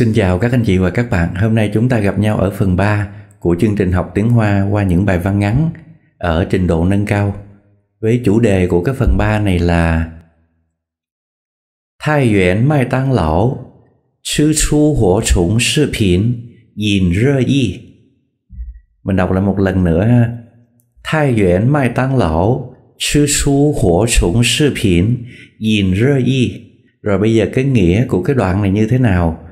Xin chào các anh chị và các bạn, hôm nay chúng ta gặp nhau ở phần 3 của chương trình học tiếng Hoa qua những bài văn ngắn ở trình độ nâng cao. Với chủ đề của cái phần 3 này là Thái Yuan Mai Tăng Lão Chứ Chu Hổ Trùng Sư Phín Yìn Rơ Y Mình đọc lại một lần nữa ha Thái Yuan Mai Tăng Lão Chứ Chu Hổ Trùng Sư Phín Yìn Rơ Y Rồi bây giờ cái nghĩa của cái đoạn này như thế nào?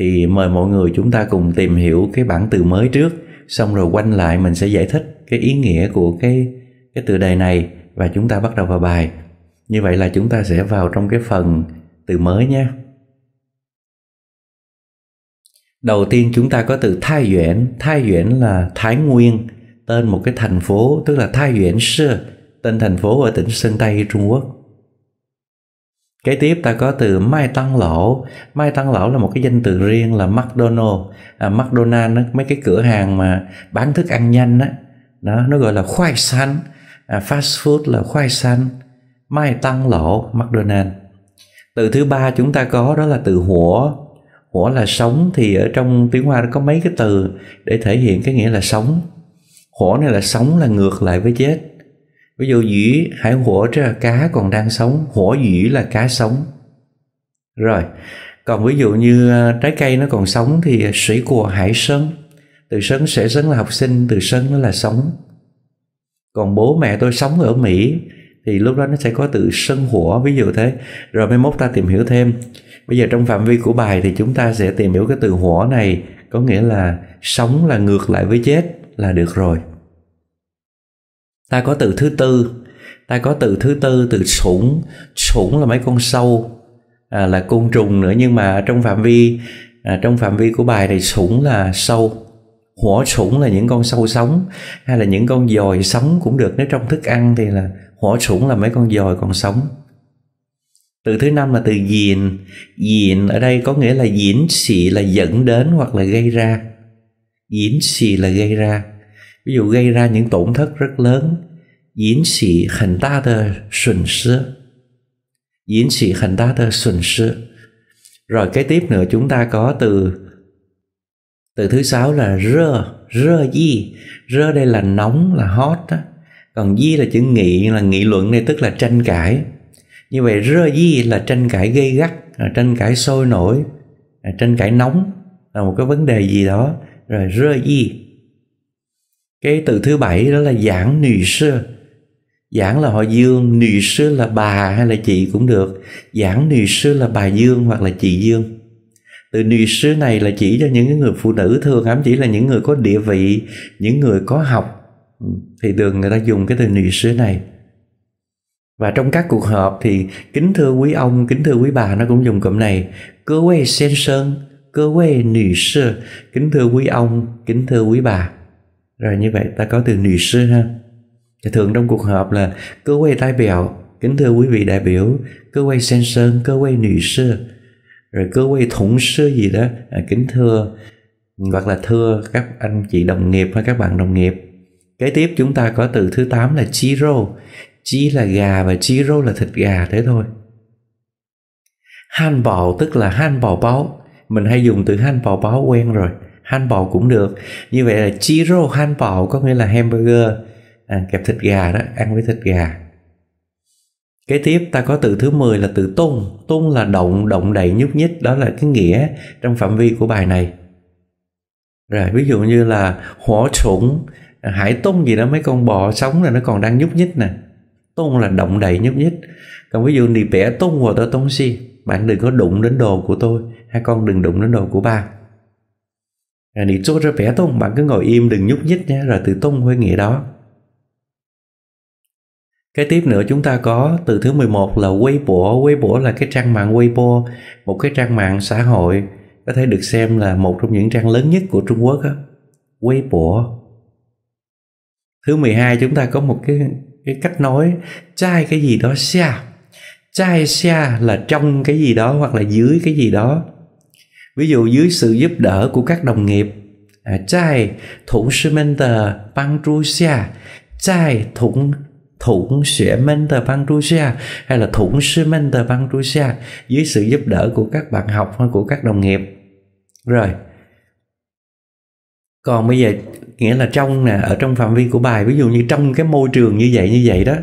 thì mời mọi người chúng ta cùng tìm hiểu cái bản từ mới trước xong rồi quanh lại mình sẽ giải thích cái ý nghĩa của cái cái từ đề này và chúng ta bắt đầu vào bài như vậy là chúng ta sẽ vào trong cái phần từ mới nhé đầu tiên chúng ta có từ Thai duyễn Thai duyễn là thái nguyên tên một cái thành phố tức là Thai duyễn sư tên thành phố ở tỉnh sơn tây trung quốc Kế tiếp ta có từ Mai Tăng Lỗ Mai Tăng Lỗ là một cái danh từ riêng là McDonald à, McDonald đó, mấy cái cửa hàng mà bán thức ăn nhanh đó, đó nó gọi là khoai xanh à, Fast food là khoai xanh Mai Tăng Lỗ McDonald Từ thứ ba chúng ta có đó là từ hủa Hủa là sống thì ở trong tiếng Hoa nó có mấy cái từ để thể hiện cái nghĩa là sống Hủa này là sống là ngược lại với chết ví dụ dĩ hải hủa là cá còn đang sống hủa dĩ là cá sống rồi còn ví dụ như ờ, trái cây nó còn sống thì ờ, sủy của hải sân từ sân sẽ sân là học sinh từ sân nó là sống còn bố mẹ tôi sống ở mỹ thì lúc đó nó sẽ có từ sân hủa ví dụ thế rồi mai mốt ta tìm hiểu thêm bây giờ trong phạm vi của bài thì chúng ta sẽ tìm hiểu cái từ hủa này có nghĩa là sống là ngược lại với chết là được rồi ta có từ thứ tư ta có từ thứ tư từ sủng sủng là mấy con sâu à, là côn trùng nữa nhưng mà trong phạm vi à, trong phạm vi của bài này sủng là sâu hỏa sủng là những con sâu sống hay là những con dòi sống cũng được nếu trong thức ăn thì là hỏa sủng là mấy con dòi còn sống từ thứ năm là từ dìn dìn ở đây có nghĩa là diễn xị là dẫn đến hoặc là gây ra diễn xị là gây ra ví dụ gây ra những tổn thất rất lớn diễn sĩ hẳn ta tờ xuẩn sư diễn sĩ hẳn ta tờ xuẩn sư rồi kế tiếp nữa chúng ta có từ từ thứ sáu là rơ rơ di rơ đây là nóng là hot đó. còn di là chữ nghị là nghị luận đây tức là tranh cãi như vậy rơ di là tranh cãi gây gắt tranh cãi sôi nổi tranh cãi nóng là một cái vấn đề gì đó rồi rơ di cái từ thứ bảy đó là giảng nữ sư giảng là họ dương nữ sư là bà hay là chị cũng được giảng nữ sư là bà dương hoặc là chị dương từ nữ sư này là chỉ cho những người phụ nữ thường ám chỉ là những người có địa vị những người có học ừ, thì thường người ta dùng cái từ nữ sư này và trong các cuộc họp thì kính thưa quý ông kính thưa quý bà nó cũng dùng cụm này cơ quê sen sơn cơ quê nữ sư kính thưa quý ông kính thưa quý bà rồi như vậy ta có từ nữ sư ha thường trong cuộc họp là cơ quay đại biểu kính thưa quý vị đại biểu cơ quay sen sơn cơ quay nữ sư rồi cơ quay thủng sư gì đó à, kính thưa hoặc là thưa các anh chị đồng nghiệp hay các bạn đồng nghiệp kế tiếp chúng ta có từ thứ 8 là chi chiro chi là gà và chi chiro là thịt gà thế thôi han bò tức là han bò báo mình hay dùng từ han bò báo quen rồi hanball cũng được như vậy là chiro hanball có nghĩa là hamburger à, kẹp thịt gà đó ăn với thịt gà kế tiếp ta có từ thứ 10 là từ tung tung là động động đậy nhúc nhích đó là cái nghĩa trong phạm vi của bài này rồi ví dụ như là hỏa sủng hải tung gì đó mấy con bò sống là nó còn đang nhúc nhích nè tung là động đậy nhúc nhích còn ví dụ nì bẻ tung vào tôi tung si bạn đừng có đụng đến đồ của tôi hai con đừng đụng đến đồ của ba ra bé tông bạn cứ ngồi im đừng nhúc nhích nhé rồi từ tông với nghĩa đó cái tiếp nữa chúng ta có từ thứ 11 là Weibo Weibo là cái trang mạng Weibo một cái trang mạng xã hội có thể được xem là một trong những trang lớn nhất của Trung Quốc đó. Weibo thứ 12 chúng ta có một cái cái cách nói chai cái gì đó xa chai xa là trong cái gì đó hoặc là dưới cái gì đó Ví dụ dưới sự giúp đỡ của các đồng nghiệp à, Chai thủ sư minh băng tru xa Chai thủng thủng sửa minh tờ băng tru xa hay là thủng sư minh băng tru xa dưới sự giúp đỡ của các bạn học hay của các đồng nghiệp rồi còn bây giờ nghĩa là trong nè ở trong phạm vi của bài ví dụ như trong cái môi trường như vậy như vậy đó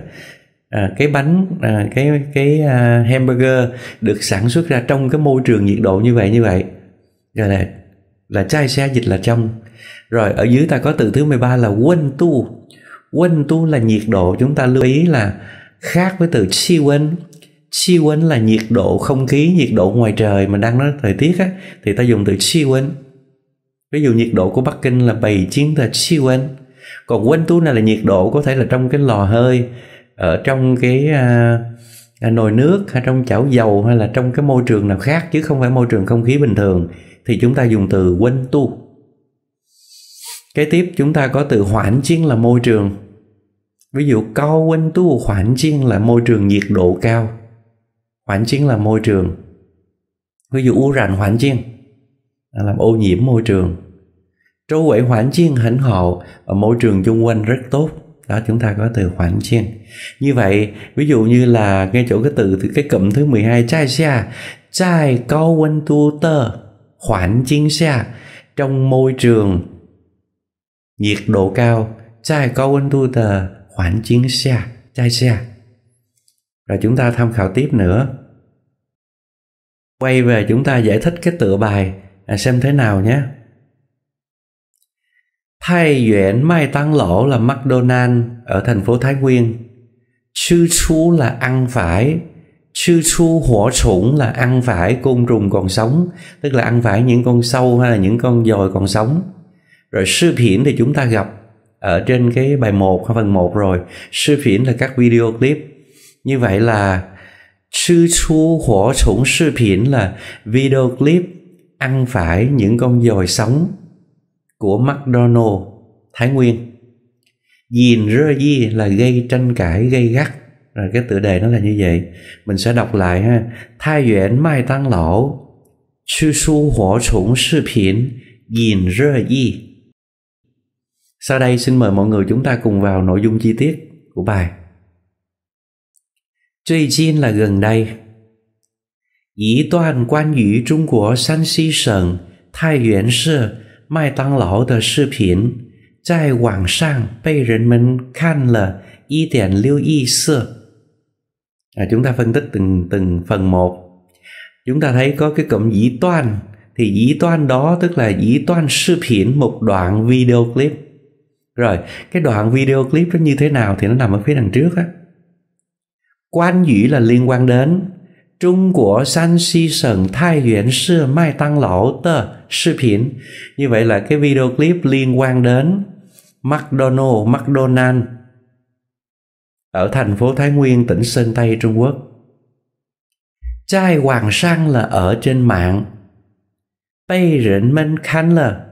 à, cái bánh à, cái cái à, hamburger được sản xuất ra trong cái môi trường nhiệt độ như vậy như vậy rồi dạ là là trai xa dịch là trong rồi ở dưới ta có từ thứ 13 là quân tu quân tu là nhiệt độ chúng ta lưu ý là khác với từ chi quân chi quân là nhiệt độ không khí nhiệt độ ngoài trời mà đang nói thời tiết á thì ta dùng từ chi quân ví dụ nhiệt độ của bắc kinh là 79 là chi quân còn quân tu này là nhiệt độ có thể là trong cái lò hơi ở trong cái à, à, nồi nước hay trong chảo dầu hay là trong cái môi trường nào khác chứ không phải môi trường không khí bình thường thì chúng ta dùng từ quên tu kế tiếp chúng ta có từ hoãn chiên là môi trường ví dụ cao quên tu hoãn chiên là môi trường nhiệt độ cao hoãn chiên là môi trường ví dụ u rành hoãn chiên làm ô nhiễm môi trường trâu quậy hoãn chiên hãnh hộ môi trường chung quanh rất tốt đó chúng ta có từ hoãn chiên như vậy ví dụ như là ngay chỗ cái từ cái cụm thứ 12 chai xa chai cao quanh tu tơ khoảng chiến xa trong môi trường nhiệt độ cao trái câu anh tu tờ khoảng chiến xa chai xa rồi chúng ta tham khảo tiếp nữa quay về chúng ta giải thích cái tựa bài à, xem thế nào nhé Thay Duyện Mai Tăng Lỗ là McDonald ở thành phố Thái Nguyên. Chư chú là ăn phải, sư su hỏa sủng là ăn phải côn trùng còn sống tức là ăn phải những con sâu hay là những con dòi còn sống rồi sư phiển thì chúng ta gặp ở trên cái bài 1 phần 1 rồi sư phiển là các video clip như vậy là sư su hỏa sủng sư phiển là video clip ăn phải những con dòi sống của McDonald Thái Nguyên Dìn rơ di là gây tranh cãi gây gắt rồi cái tựa đề nó là như vậy mình sẽ đọc lại ha thai yuan mai tăng lão chu su hỏa chủng sư phiến nhìn rơ y sau đây xin mời mọi người chúng ta cùng vào nội dung chi tiết của bài Tuy nhiên là gần đây Ý toàn quan yu Trung Quốc San Xi S 省 Thái Nguyên Sư Mai Tăng Lão de Sư Phiến 在网上被人们看了一点六亿次。à, chúng ta phân tích từng từng phần một chúng ta thấy có cái cụm dĩ toan thì dĩ toan đó tức là dĩ toan sư phiển một đoạn video clip rồi cái đoạn video clip nó như thế nào thì nó nằm ở phía đằng trước á quan dĩ là liên quan đến Trung của san si sần thai yuan sư mai tăng lão tờ sư phiến như vậy là cái video clip liên quan đến McDonald McDonald ở thành phố Thái Nguyên, tỉnh Sơn Tây, Trung Quốc. Trai Hoàng Sang là ở trên mạng. Bây rịnh minh khánh là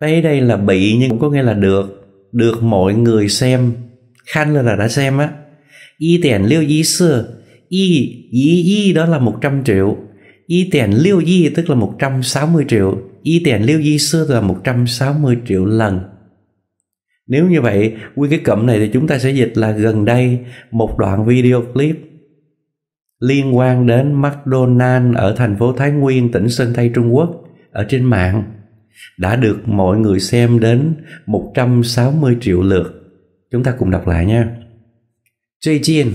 Bây đây là bị nhưng cũng có nghĩa là được. Được mọi người xem. Khanh là, là đã xem á. Y tiền liêu y sư. Y, y, y đó là 100 triệu. Y tiền liêu y tức là 160 triệu. Y tiền liêu y sư là 160 triệu lần. Nếu như vậy, quy cái cụm này thì chúng ta sẽ dịch là gần đây một đoạn video clip liên quan đến McDonald ở thành phố Thái Nguyên, tỉnh Sơn Tây, Trung Quốc ở trên mạng đã được mọi người xem đến 160 triệu lượt. Chúng ta cùng đọc lại nha. Tuy nhiên,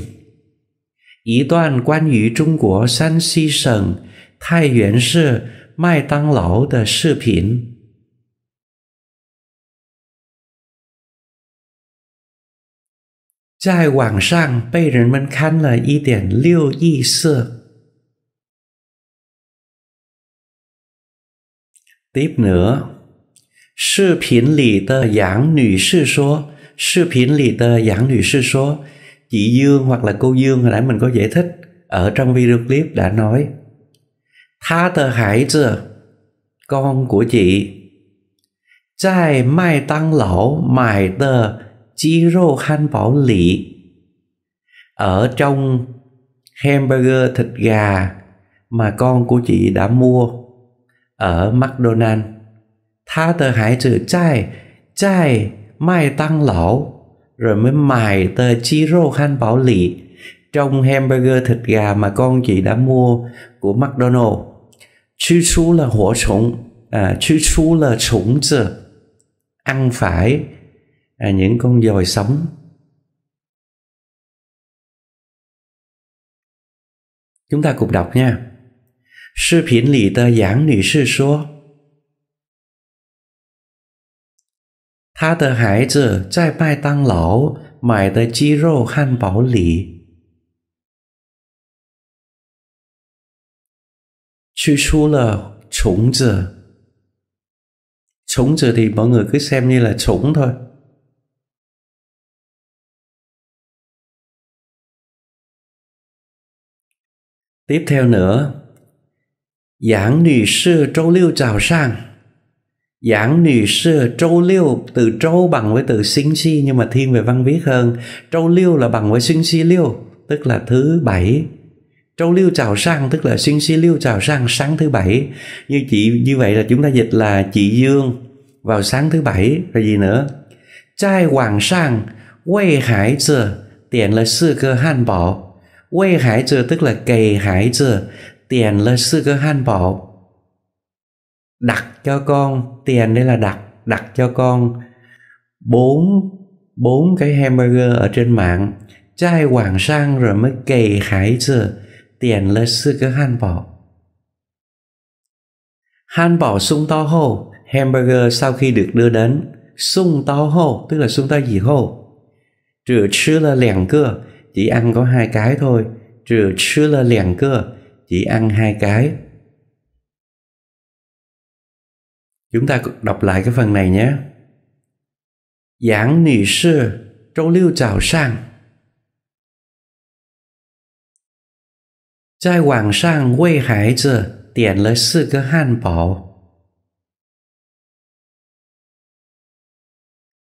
一段关于中国山西省太原市麦当劳的视频在网上被人们看了一点六亿次。Tiếp nữa, 视频里的杨女士说，视频里的杨女士说，chị Dương hoặc là cô Dương hồi nãy mình có giải thích ở trong video clip đã nói. Tha tờ hải giờ, con của chị, trai mai tăng lão mài tờ Chiro Han ở trong hamburger thịt gà mà con của chị đã mua ở McDonald's. Tha tờ hải chữ chai, chai mai tăng lão rồi mới mài tờ Chiro Han Bảo Lị trong hamburger thịt gà mà con chị đã mua của McDonald. Chú chú là hỏa sủng, à, chú chú là sủng chứ. Ăn phải à, những con dòi sống chúng ta cùng đọc nha 视频里的杨女士说：“她的孩子在麦当劳买的鸡肉汉堡里吃出了虫子。虫子 thì mọi người cứ xem như là trũng thôi. Tiếp theo nữa, Giảng nữ sư trâu liêu chào sang Giảng nữ sư trâu liêu Từ trâu bằng với từ sinh si Nhưng mà thiên về văn viết hơn Trâu liêu là bằng với sinh si liêu Tức là thứ bảy Trâu liêu chào sang tức là sinh si liêu chào sang sáng thứ bảy Như chị như vậy là chúng ta dịch là chị Dương Vào sáng thứ bảy Rồi gì nữa Trai hoàng sang Quê hải giờ Tiện là sư cơ han bảo Quê hải trợ tức là kỳ hải trợ Tiền là sư cơ han bảo Đặt cho con Tiền đây là đặt Đặt cho con bốn bốn cái hamburger ở trên mạng chai hoàng sang rồi mới kỳ hải trợ Tiền là sư cơ han bảo Han bảo sung to hồ Hamburger sau khi được đưa đến Sung to hồ Tức là sung to gì hồ Trừ chứ là lẻng cơ chỉ ăn có hai cái thôi, trừ chứ là liền cơ, chỉ ăn hai cái. Chúng ta đọc lại cái phần này nhé. Yang nữ sư, trâu lưu chào sang. Tại Hoàng sang quê hải giờ, tiền là sư cơ hàn bảo.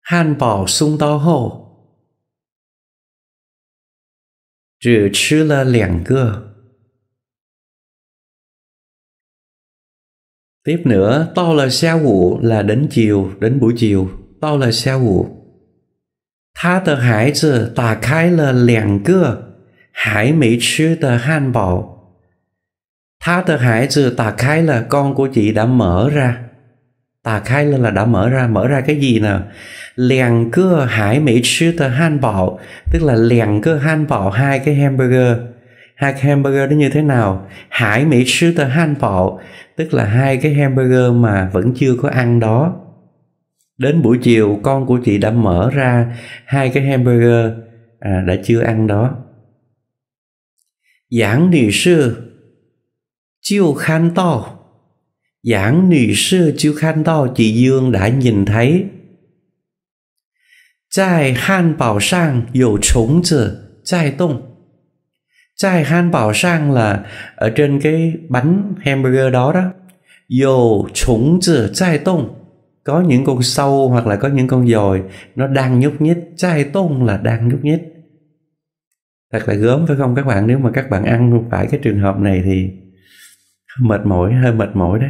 Hàn bảo sung to hậu, 只吃了两个。Tiếp nữa, to là xa vụ là đến chiều, đến buổi chiều. To là xa vụ. Tha tờ hải giờ tà khai là lẻng cơ. Hải mỹ sư tờ han bảo. Tha tờ hải giờ tà khai là con của chị đã mở ra. À, khai lên là đã mở ra mở ra cái gì nè liền cửa hải mỹ sư tờ han bò tức là liền cửa han bò hai cái hamburger hai cái hamburger đó như thế nào hải mỹ sư tờ han bò tức là hai cái hamburger mà vẫn chưa có ăn đó đến buổi chiều con của chị đã mở ra hai cái hamburger à, đã chưa ăn đó giảng nữ sư chiêu khăn to Giảng nữ sư chưa khăn đo chị Dương đã nhìn thấy. Tại Han Bảo Sang có trống tử, tại động. Tại Han Bảo Sang là ở trên cái bánh hamburger đó đó. Dầu trống tử tại động. Có những con sâu hoặc là có những con dồi nó đang nhúc nhích. Tại động là đang nhúc nhích. Thật là gớm phải không các bạn? Nếu mà các bạn ăn phải cái trường hợp này thì mệt mỏi, hơi mệt mỏi đấy.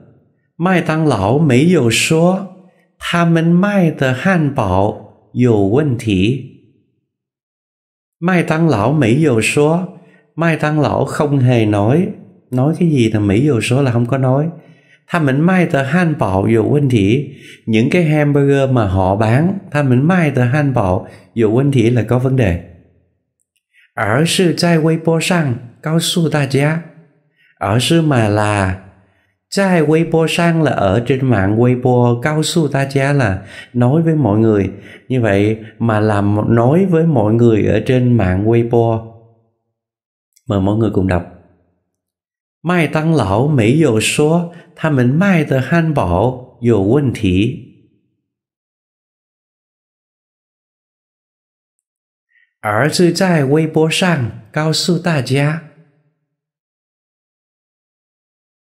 麦当劳没有说他们卖的汉堡有问题。麦当劳没有说，麦当劳 không hề nói, nói cái gì là Mỹ dù số là không có nói. Tham mình mai tờ han bảo dù quên thị, những cái hamburger mà họ bán, tham mình mai tờ han bảo dù quên thị là có vấn đề. Ở sư trai Weibo sang, cao su ta giá. Ở sư mà là 在微博上 là ở trên mạng Weibo cao su ta cha là nói với mọi người như vậy mà làm nói với mọi người ở trên mạng Weibo mời mọi người cùng đọc Mai Tăng Lão Mỹ Dầu Số Thà Mình Mai Tờ Han Bảo Dầu Quân Thí Ở sư tại Weibo 上告诉大家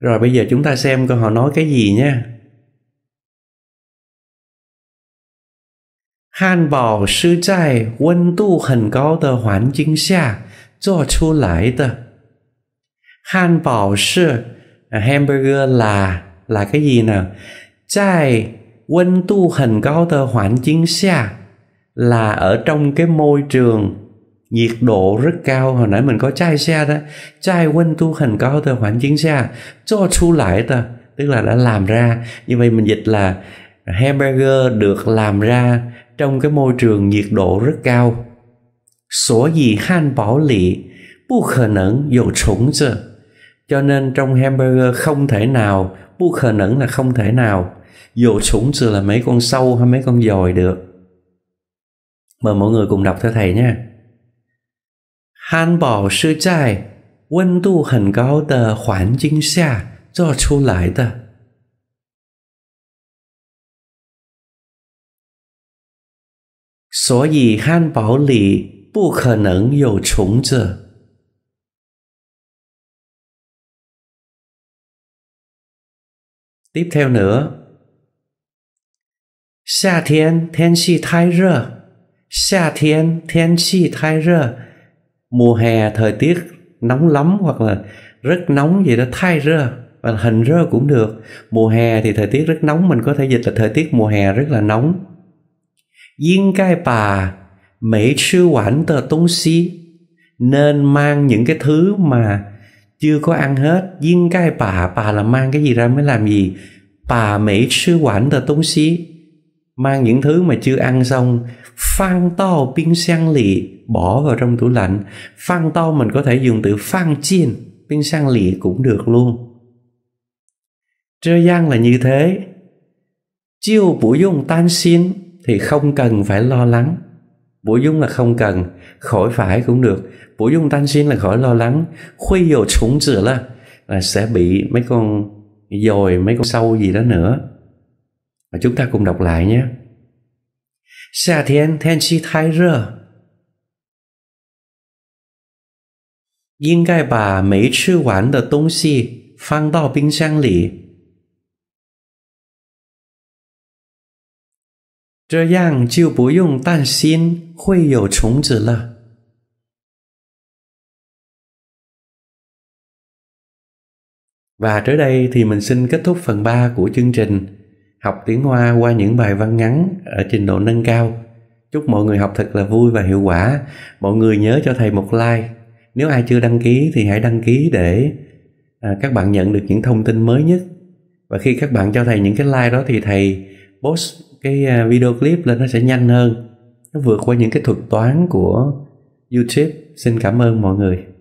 rồi bây giờ chúng ta xem coi họ nói cái gì nhé. Han bảo sư tại 温度很高的环境下做出来的。Han bảo sư à, hamburger là là cái gì nè? nào? là ở trong cái môi trường nhiệt độ rất cao hồi nãy mình có chai xe đó chai quân tu hành cao từ khoảng chiến xa cho su lại ta tức là đã làm ra như vậy mình dịch là hamburger được làm ra trong cái môi trường nhiệt độ rất cao sổ gì han bảo lị bu khờ nẫn dầu trũng chứ cho nên trong hamburger không thể nào bu khờ nẫn là không thể nào dầu trũng chứ là mấy con sâu hay mấy con dồi được mời mọi người cùng đọc theo thầy nha 汉堡是在温度很高的环境下做出来的，所以汉堡里不可能有虫子。tiếp theo nữa，夏天天气太热，夏天天气太热。mùa hè thời tiết nóng lắm hoặc là rất nóng gì đó thay rơ và hình rơ cũng được mùa hè thì thời tiết rất nóng mình có thể dịch là thời tiết mùa hè rất là nóng yên cai bà mỹ sư quản tờ tung xí nên mang những cái thứ mà chưa có ăn hết yên cai bà bà là mang cái gì ra mới làm gì bà mỹ sư quản tờ tung xí mang những thứ mà chưa ăn xong phang to pin sang lì bỏ vào trong tủ lạnh phang to mình có thể dùng từ phang chiên pin sang lì cũng được luôn trơ gian là như thế chiêu bổ dung tan xin thì không cần phải lo lắng bổ dung là không cần khỏi phải cũng được bổ dung tan xin là khỏi lo lắng khuy dầu trúng chữa là là sẽ bị mấy con dồi mấy con sâu gì đó nữa và chúng ta cùng đọc lại nhé. Xà thiên thiên chi thái rơ. Yên gai bà mấy chư hoàn đờ tông xì phang đào binh sang lì. 这样就不用担心会有虫子了。Và tới đây thì mình xin kết thúc phần 3 của chương trình học tiếng Hoa qua những bài văn ngắn ở trình độ nâng cao. Chúc mọi người học thật là vui và hiệu quả. Mọi người nhớ cho thầy một like. Nếu ai chưa đăng ký thì hãy đăng ký để à, các bạn nhận được những thông tin mới nhất. Và khi các bạn cho thầy những cái like đó thì thầy post cái à, video clip lên nó sẽ nhanh hơn. Nó vượt qua những cái thuật toán của YouTube. Xin cảm ơn mọi người.